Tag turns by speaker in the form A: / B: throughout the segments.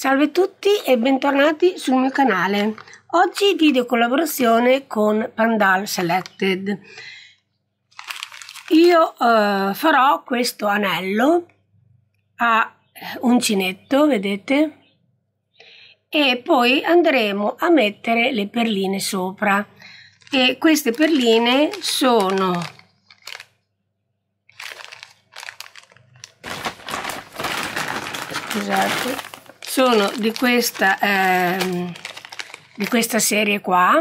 A: Salve a tutti e bentornati sul mio canale. Oggi video collaborazione con Pandal Selected. Io eh, farò questo anello a uncinetto, vedete? E poi andremo a mettere le perline sopra. E queste perline sono scusate sono di questa, eh, di questa serie qua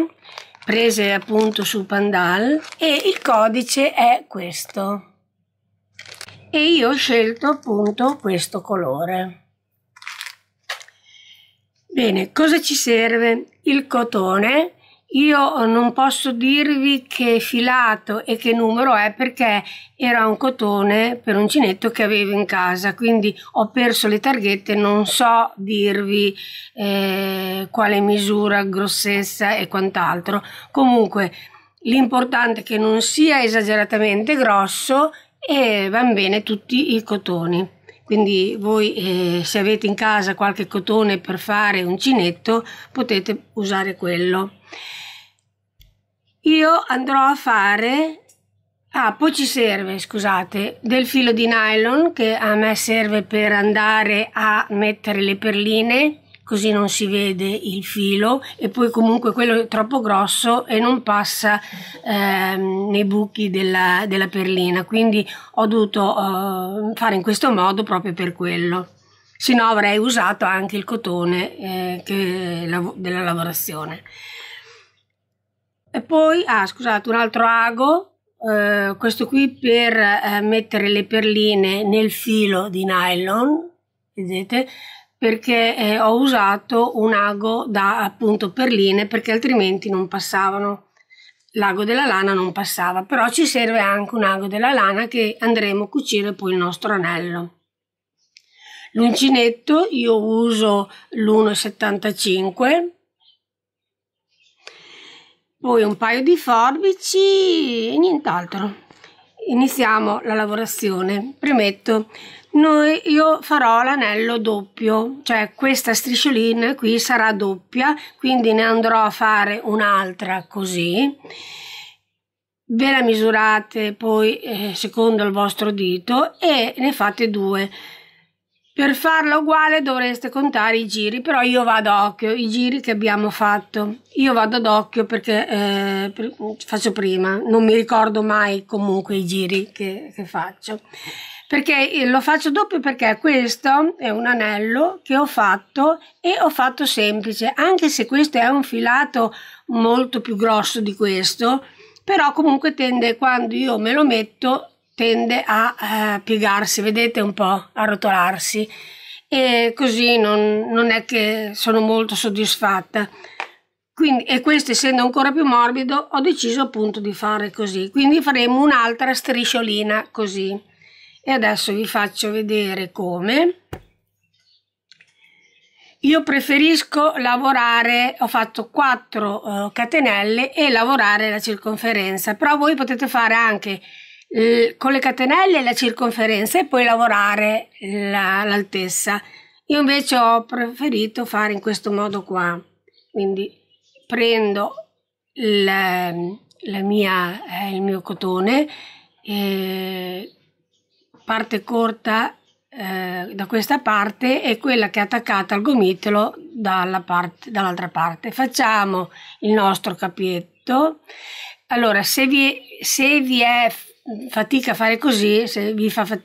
A: prese appunto su Pandal e il codice è questo e io ho scelto appunto questo colore bene cosa ci serve il cotone io non posso dirvi che filato e che numero è perché era un cotone per uncinetto che avevo in casa, quindi ho perso le targhette, non so dirvi eh, quale misura, grossezza e quant'altro. Comunque l'importante è che non sia esageratamente grosso e vanno bene tutti i cotoni. Quindi voi eh, se avete in casa qualche cotone per fare uncinetto potete usare quello io andrò a fare ah poi ci serve scusate del filo di nylon che a me serve per andare a mettere le perline così non si vede il filo e poi comunque quello è troppo grosso e non passa ehm, nei buchi della, della, perlina quindi ho dovuto eh, fare in questo modo proprio per quello se no avrei usato anche il cotone eh, che, della lavorazione e poi, ah scusate, un altro ago, eh, questo qui per eh, mettere le perline nel filo di nylon, vedete, perché eh, ho usato un ago da appunto perline perché altrimenti non passavano. L'ago della lana non passava, però ci serve anche un ago della lana che andremo a cucire poi il nostro anello. L'uncinetto io uso l'1,75 poi un paio di forbici e nient'altro iniziamo la lavorazione premetto noi io farò l'anello doppio cioè questa strisciolina qui sarà doppia quindi ne andrò a fare un'altra così ve la misurate poi eh, secondo il vostro dito e ne fate due per farla uguale dovreste contare i giri, però io vado ad occhio, i giri che abbiamo fatto. Io vado ad occhio perché eh, faccio prima, non mi ricordo mai comunque i giri che, che faccio. Perché eh, lo faccio doppio perché questo è un anello che ho fatto e ho fatto semplice, anche se questo è un filato molto più grosso di questo, però comunque tende quando io me lo metto tende a eh, piegarsi, vedete un po', a rotolarsi e così non, non è che sono molto soddisfatta. Quindi, e questo essendo ancora più morbido ho deciso appunto di fare così, quindi faremo un'altra strisciolina così. E adesso vi faccio vedere come. Io preferisco lavorare, ho fatto 4 eh, catenelle e lavorare la circonferenza, però voi potete fare anche eh, con le catenelle la circonferenza e poi lavorare la, l'altezza. Io invece ho preferito fare in questo modo qua, quindi prendo la, la mia, eh, il mio cotone, eh, parte corta eh, da questa parte e quella che è attaccata al gomitolo dalla parte, dall'altra parte. Facciamo il nostro capietto. Allora, se vi, se vi è fatica a fare così, se, fa fat-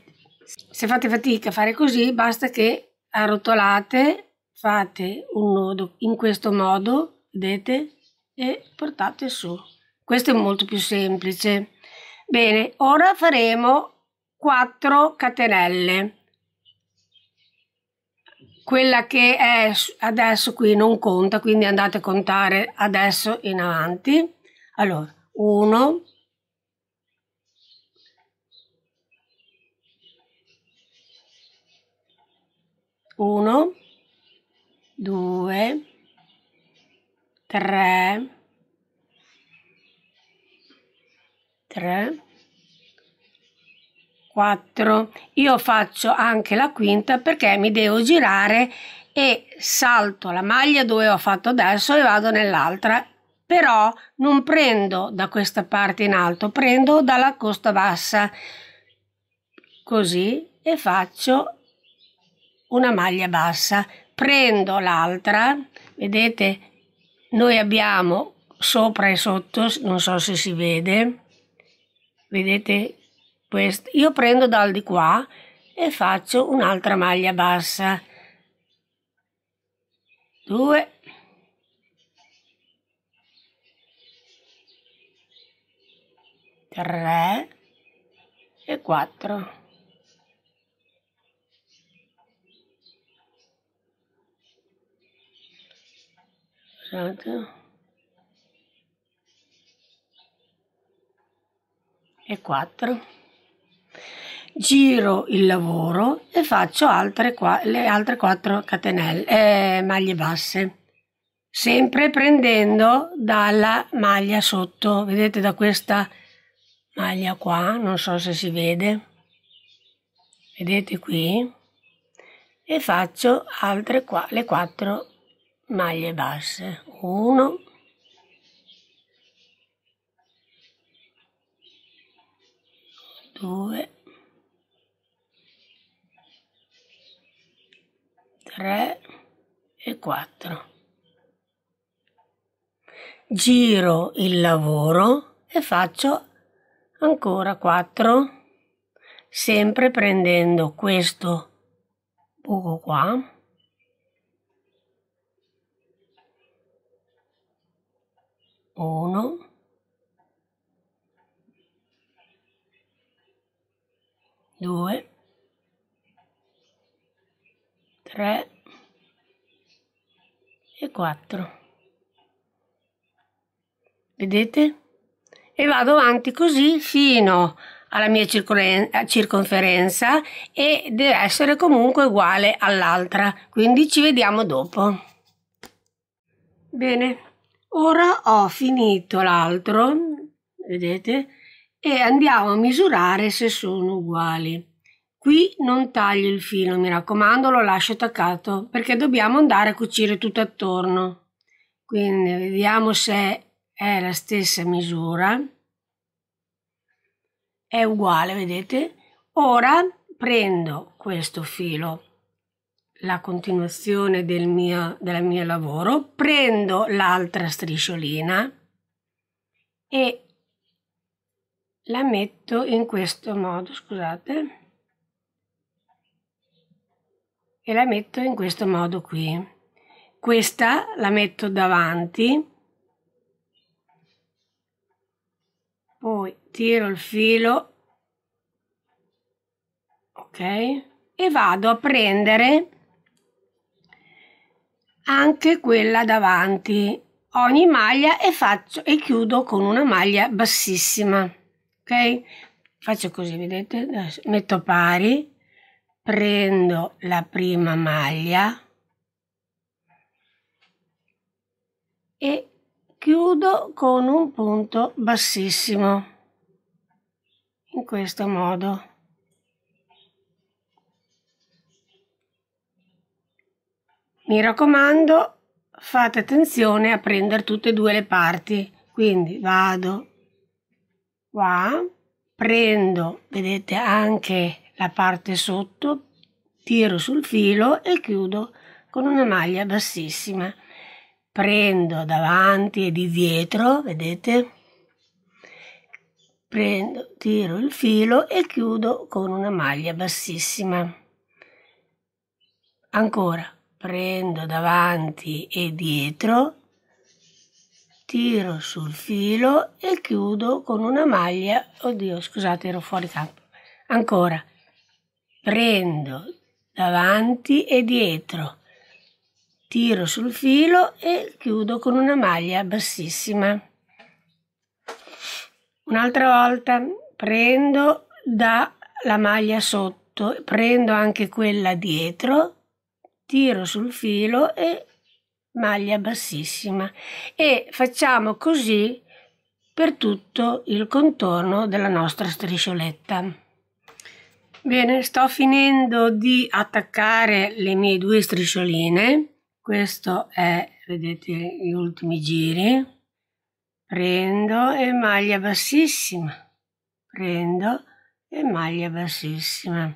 A: se fate fatica a fare così, basta che arrotolate, fate un nodo in questo modo, vedete, e portate su. Questo è molto più semplice. Bene, ora faremo 4 catenelle. Quella che è adesso qui non conta, quindi andate a contare adesso in avanti. Allora, 1, 1, 2, 3, 3, 4. Io faccio anche la quinta perché mi devo girare e salto la maglia dove ho fatto adesso e vado nell'altra però non prendo da questa parte in alto prendo dalla costa bassa così e faccio una maglia bassa, prendo l'altra, vedete noi abbiamo sopra e sotto, non so se si vede, vedete questo, io prendo dal di qua e faccio un'altra maglia bassa, 2, 3 e quattro. passata certo. e 4 giro il lavoro e faccio altre qua le altre 4 catenelle eh, maglie basse sempre prendendo dalla maglia sotto vedete da questa maglia qua non so se si vede vedete qui e faccio altre qua le 4 maglie basse 1 2 3 e 4 giro il lavoro e faccio ancora 4 sempre prendendo questo buco qua 1 2 3 e 4 vedete? E vado avanti così fino alla mia eh, circonferenza e deve essere comunque uguale all'altra, quindi ci vediamo dopo. Bene, Ora ho finito l'altro, vedete, e andiamo a misurare se sono uguali. Qui non taglio il filo, mi raccomando, lo lascio attaccato perché dobbiamo andare a cucire tutto attorno. Quindi vediamo se è la stessa misura. È uguale, vedete? Ora prendo questo filo la continuazione del mio, del mio lavoro, prendo l'altra strisciolina e la metto in questo modo, scusate, e la metto in questo modo qui. Questa la metto davanti, poi tiro il filo, ok, e vado a prendere anche quella davanti ogni maglia e faccio e chiudo con una maglia bassissima ok faccio così vedete Adesso metto pari prendo la prima maglia e chiudo con un punto bassissimo in questo modo Mi raccomando, fate attenzione a prendere tutte e due le parti. Quindi vado qua, prendo, vedete anche la parte sotto, tiro sul filo e chiudo con una maglia bassissima. Prendo davanti e di dietro, vedete? Prendo, tiro il filo e chiudo con una maglia bassissima. Ancora prendo davanti e dietro, tiro sul filo e chiudo con una maglia, oddio scusate ero fuori campo, ancora, prendo davanti e dietro, tiro sul filo e chiudo con una maglia bassissima. Un'altra volta prendo dalla maglia sotto, prendo anche quella dietro, tiro sul filo e maglia bassissima e facciamo così per tutto il contorno della nostra striscioletta. Bene, sto finendo di attaccare le mie due striscioline. Questo è, vedete, gli ultimi giri. Prendo e maglia bassissima. Prendo e maglia bassissima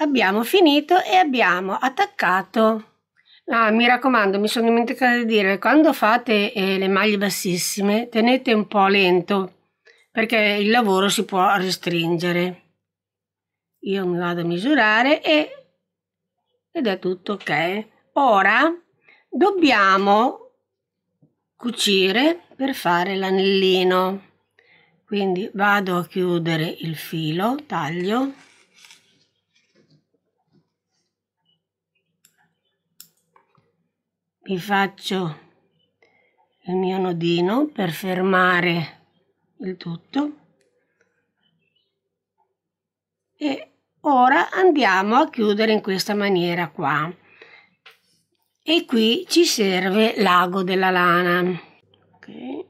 A: abbiamo finito e abbiamo attaccato ah, mi raccomando mi sono dimenticata di dire quando fate eh, le maglie bassissime tenete un po' lento perché il lavoro si può restringere io mi vado a misurare e, ed è tutto ok ora dobbiamo cucire per fare l'anellino quindi vado a chiudere il filo taglio vi faccio il mio nodino per fermare il tutto e ora andiamo a chiudere in questa maniera qua e qui ci serve l'ago della lana okay.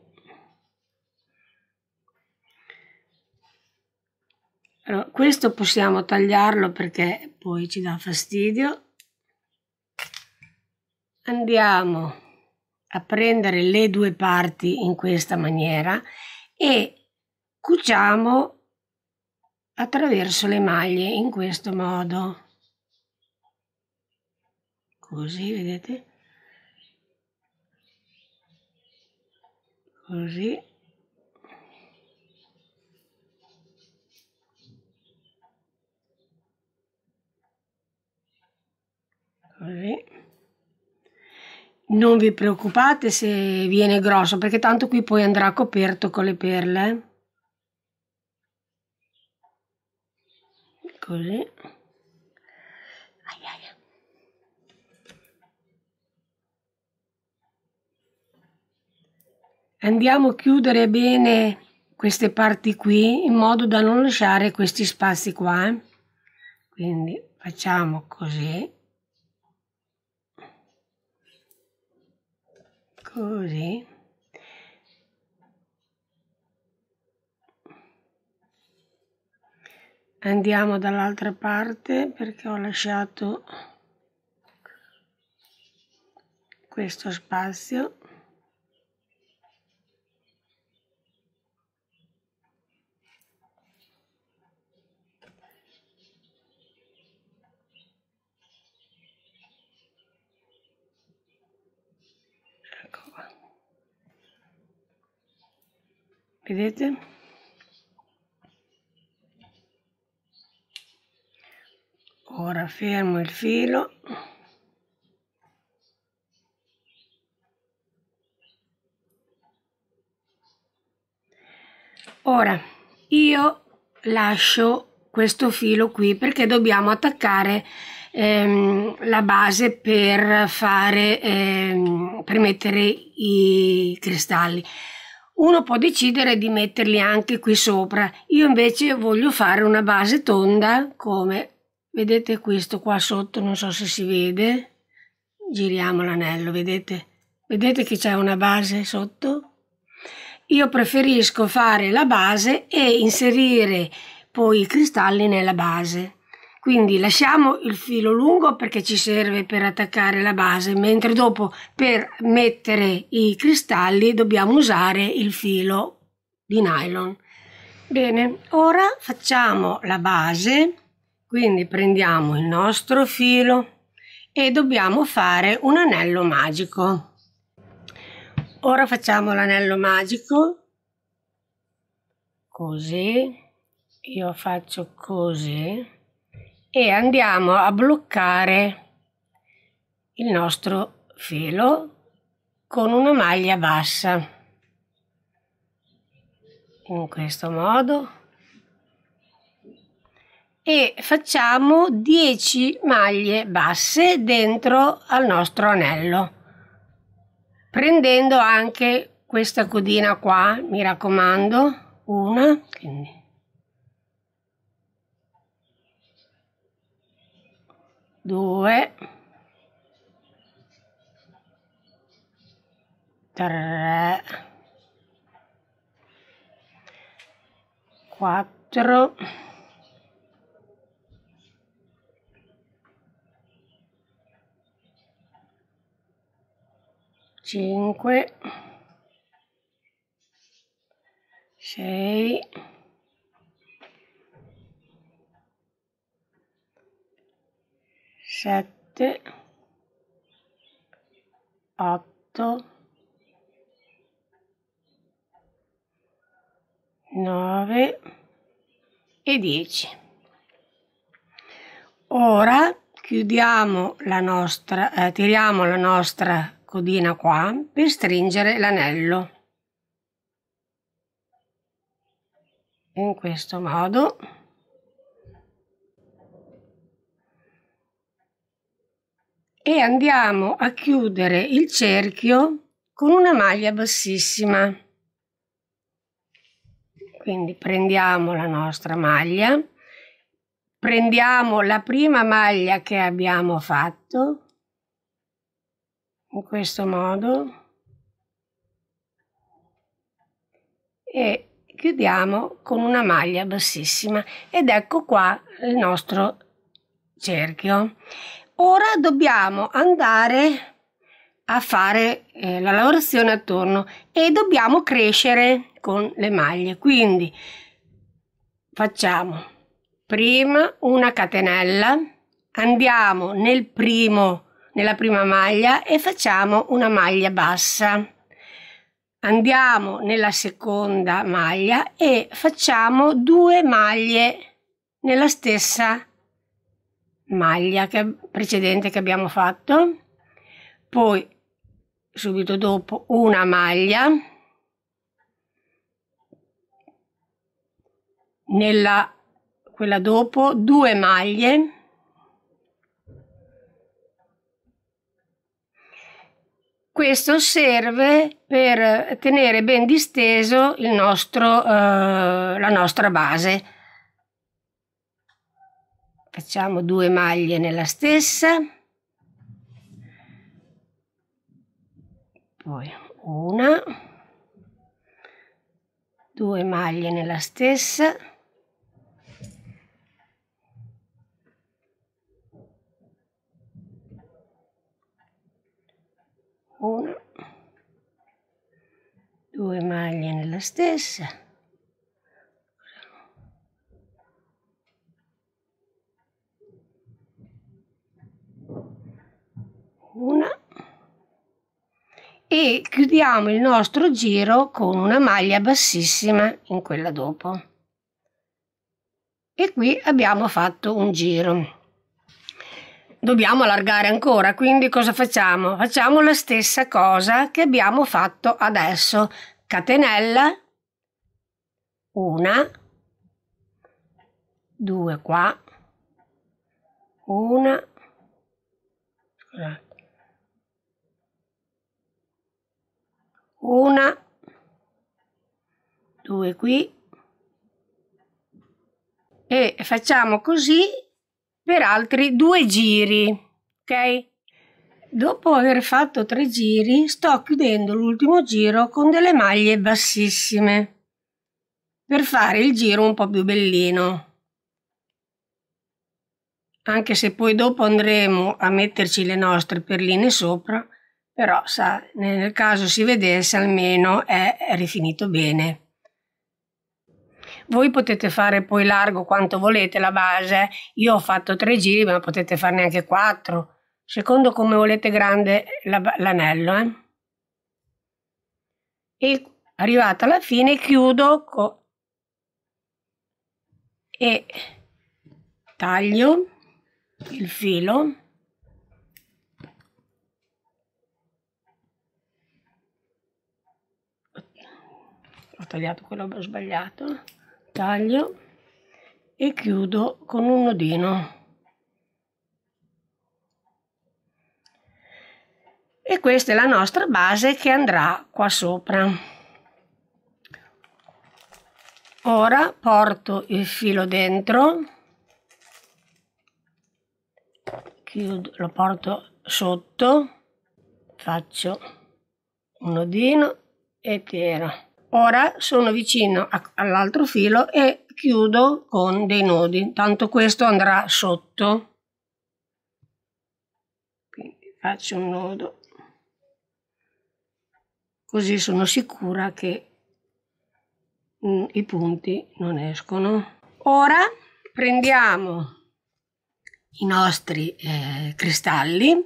A: allora, questo possiamo tagliarlo perché poi ci dà fastidio andiamo a prendere le due parti in questa maniera e cuciamo attraverso le maglie in questo modo così vedete così così non vi preoccupate se viene grosso perché tanto qui poi andrà coperto con le perle così Aiaia. andiamo a chiudere bene queste parti qui in modo da non lasciare questi spazi qua eh. quindi facciamo così così andiamo dall'altra parte perché ho lasciato questo spazio vedete ora fermo il filo ora io lascio questo filo qui perché dobbiamo attaccare ehm, la base per fare ehm, per mettere i cristalli uno può decidere di metterli anche qui sopra. Io invece voglio fare una base tonda come vedete questo qua sotto, non so se si vede. Giriamo l'anello, vedete? Vedete che c'è una base sotto? Io preferisco fare la base e inserire poi i cristalli nella base quindi lasciamo il filo lungo perché ci serve per attaccare la base mentre dopo per mettere i cristalli dobbiamo usare il filo di nylon bene ora facciamo la base quindi prendiamo il nostro filo e dobbiamo fare un anello magico ora facciamo l'anello magico così io faccio così e andiamo a bloccare il nostro filo con una maglia bassa in questo modo e facciamo 10 maglie basse dentro al nostro anello prendendo anche questa codina qua mi raccomando una quindi due, tre, quattro, cinque, sei, sette, otto, nove e dieci. Ora chiudiamo la nostra, eh, tiriamo la nostra codina qua per stringere l'anello in questo modo e andiamo a chiudere il cerchio con una maglia bassissima quindi prendiamo la nostra maglia prendiamo la prima maglia che abbiamo fatto in questo modo e chiudiamo con una maglia bassissima ed ecco qua il nostro cerchio ora dobbiamo andare a fare eh, la lavorazione attorno e dobbiamo crescere con le maglie quindi facciamo prima una catenella andiamo nel primo nella prima maglia e facciamo una maglia bassa andiamo nella seconda maglia e facciamo due maglie nella stessa maglia maglia che, precedente che abbiamo fatto, poi subito dopo una maglia nella quella dopo due maglie questo serve per tenere ben disteso il nostro eh, la nostra base facciamo due maglie nella stessa poi una due maglie nella stessa una due maglie nella stessa una e chiudiamo il nostro giro con una maglia bassissima in quella dopo e qui abbiamo fatto un giro dobbiamo allargare ancora quindi cosa facciamo facciamo la stessa cosa che abbiamo fatto adesso catenella una due qua una scusate una, due qui e facciamo così per altri due giri, ok? Dopo aver fatto tre giri sto chiudendo l'ultimo giro con delle maglie bassissime per fare il giro un po' più bellino anche se poi dopo andremo a metterci le nostre perline sopra però sa, nel caso si vedesse almeno è rifinito bene. Voi potete fare poi largo quanto volete la base, io ho fatto tre giri ma potete farne anche quattro, secondo come volete grande l'anello. Eh? E arrivata alla fine chiudo e taglio il filo ho tagliato quello sbagliato taglio e chiudo con un nodino e questa è la nostra base che andrà qua sopra ora porto il filo dentro chiudo, lo porto sotto faccio un nodino e tiro Ora sono vicino a, all'altro filo e chiudo con dei nodi, tanto questo andrà sotto. Quindi faccio un nodo, così sono sicura che mm, i punti non escono. Ora prendiamo i nostri eh, cristalli,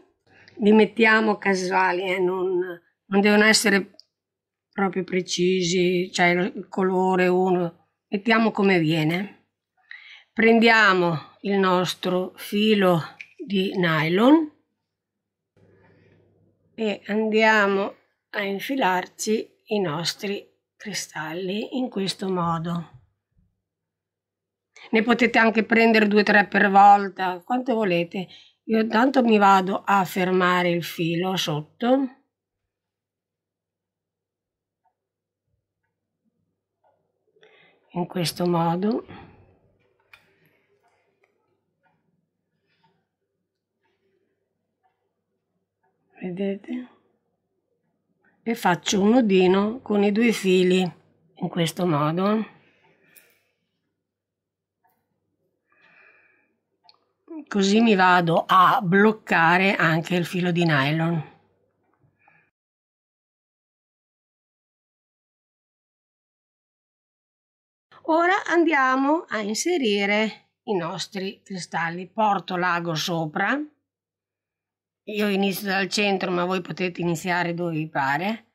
A: li mettiamo casuali, eh, non, non devono essere proprio precisi, cioè il colore uno, mettiamo come viene. Prendiamo il nostro filo di nylon e andiamo a infilarci i nostri cristalli in questo modo. Ne potete anche prendere due o tre per volta, quanto volete. Io tanto mi vado a fermare il filo sotto in questo modo vedete e faccio un nodino con i due fili in questo modo così mi vado a bloccare anche il filo di nylon Ora andiamo a inserire i nostri cristalli. Porto l'ago sopra, io inizio dal centro ma voi potete iniziare dove vi pare.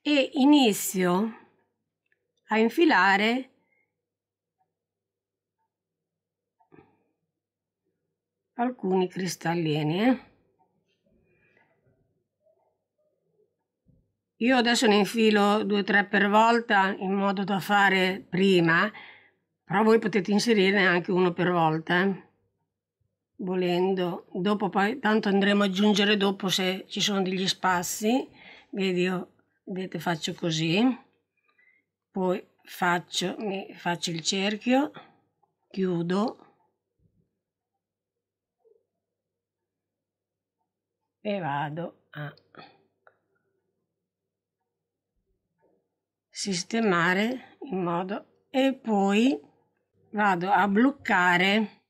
A: E inizio a infilare alcuni cristallini. Eh? Io adesso ne infilo due o tre per volta in modo da fare prima, però voi potete inserirne anche uno per volta, eh. volendo. Dopo poi, tanto andremo ad aggiungere dopo se ci sono degli spazi, vedi io, vedete faccio così, poi faccio, faccio il cerchio, chiudo, e vado a sistemare in modo e poi vado a bloccare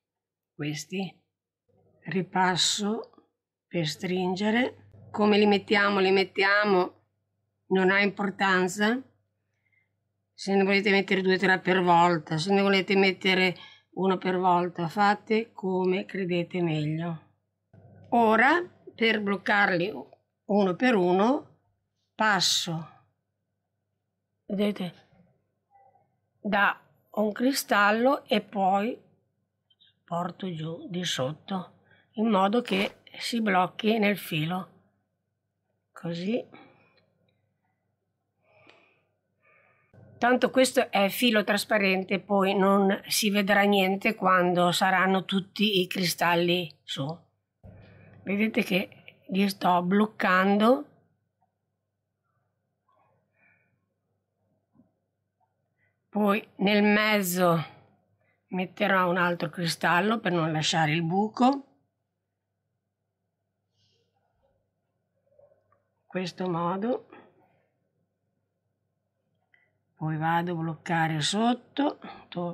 A: questi ripasso per stringere come li mettiamo li mettiamo non ha importanza se ne volete mettere due o tre per volta se ne volete mettere uno per volta fate come credete meglio ora per bloccarli uno per uno passo vedete da un cristallo e poi porto giù di sotto in modo che si blocchi nel filo così tanto questo è filo trasparente poi non si vedrà niente quando saranno tutti i cristalli su vedete che li sto bloccando poi nel mezzo metterò un altro cristallo per non lasciare il buco in questo modo poi vado a bloccare sotto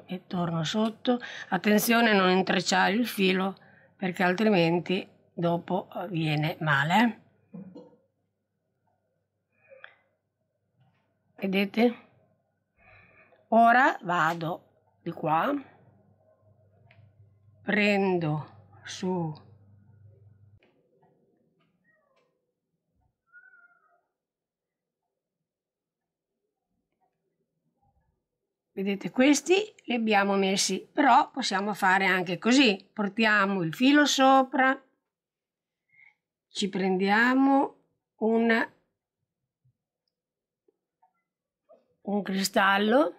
A: e torno sotto attenzione a non intrecciare il filo perché altrimenti dopo viene male vedete ora vado di qua prendo su vedete questi li abbiamo messi però possiamo fare anche così portiamo il filo sopra ci prendiamo un, un cristallo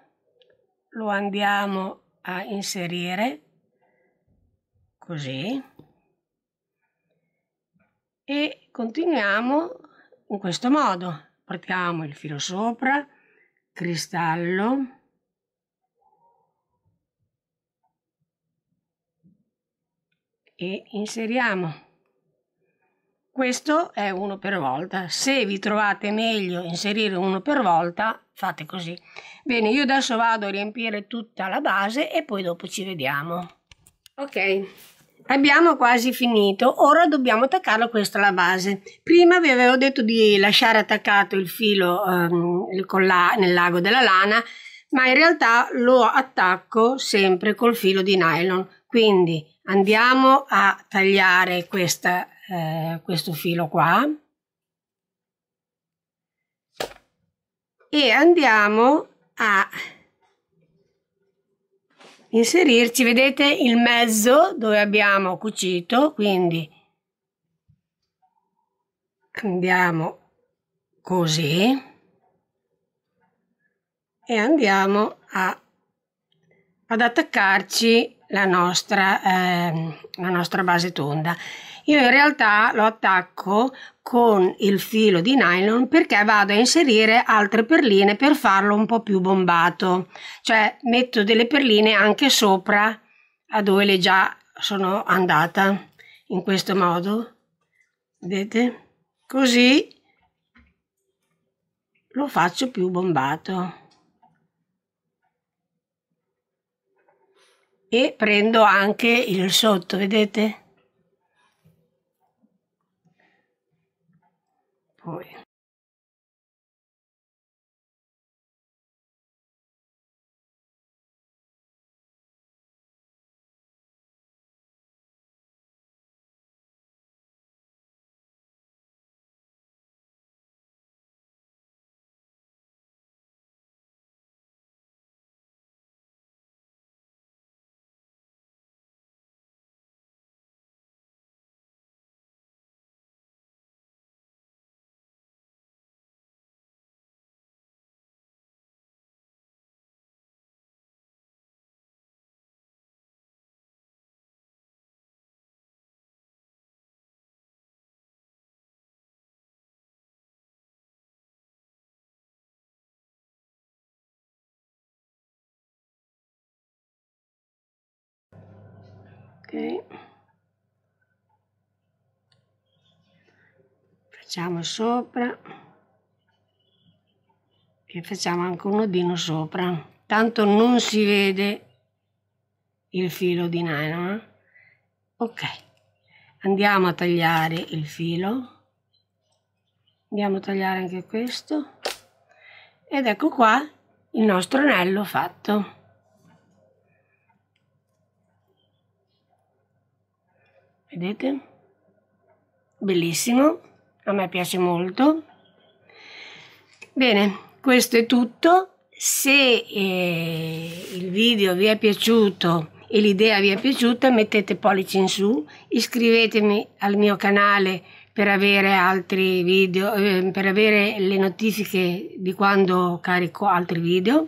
A: lo andiamo a inserire così e continuiamo in questo modo portiamo il filo sopra cristallo e inseriamo questo è uno per volta. Se vi trovate meglio inserire uno per volta, fate così. Bene, io adesso vado a riempire tutta la base e poi dopo ci vediamo. Ok, abbiamo quasi finito. Ora dobbiamo attaccarlo questa alla base. Prima vi avevo detto di lasciare attaccato il filo ehm, nel lago della lana, ma in realtà lo attacco sempre col filo di nylon. Quindi andiamo a tagliare questa eh, questo filo qua e andiamo a inserirci vedete il mezzo dove abbiamo cucito quindi andiamo così e andiamo a, ad attaccarci la nostra, eh, la nostra base tonda io in realtà lo attacco con il filo di nylon perché vado a inserire altre perline per farlo un po' più bombato cioè metto delle perline anche sopra a dove le già sono andata in questo modo vedete così lo faccio più bombato e prendo anche il sotto vedete Boy. Oh, ok facciamo sopra e facciamo anche un nodino sopra tanto non si vede il filo di nylon eh? ok andiamo a tagliare il filo andiamo a tagliare anche questo ed ecco qua il nostro anello fatto vedete? Bellissimo, a me piace molto. Bene, questo è tutto. Se eh, il video vi è piaciuto e l'idea vi è piaciuta, mettete pollice in su, iscrivetemi al mio canale per avere altri video, eh, per avere le notifiche di quando carico altri video.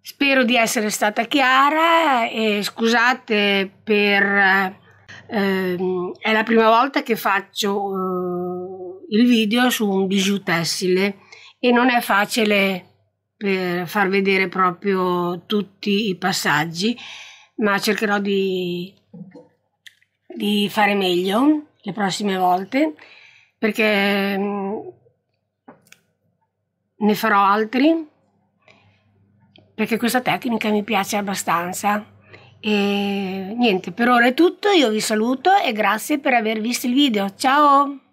A: Spero di essere stata chiara e scusate per eh, eh, è la prima volta che faccio eh, il video su un bijou tessile e non è facile per far vedere proprio tutti i passaggi, ma cercherò di, di fare meglio le prossime volte perché mm, ne farò altri perché questa tecnica mi piace abbastanza e niente, per ora è tutto, io vi saluto e grazie per aver visto il video. Ciao!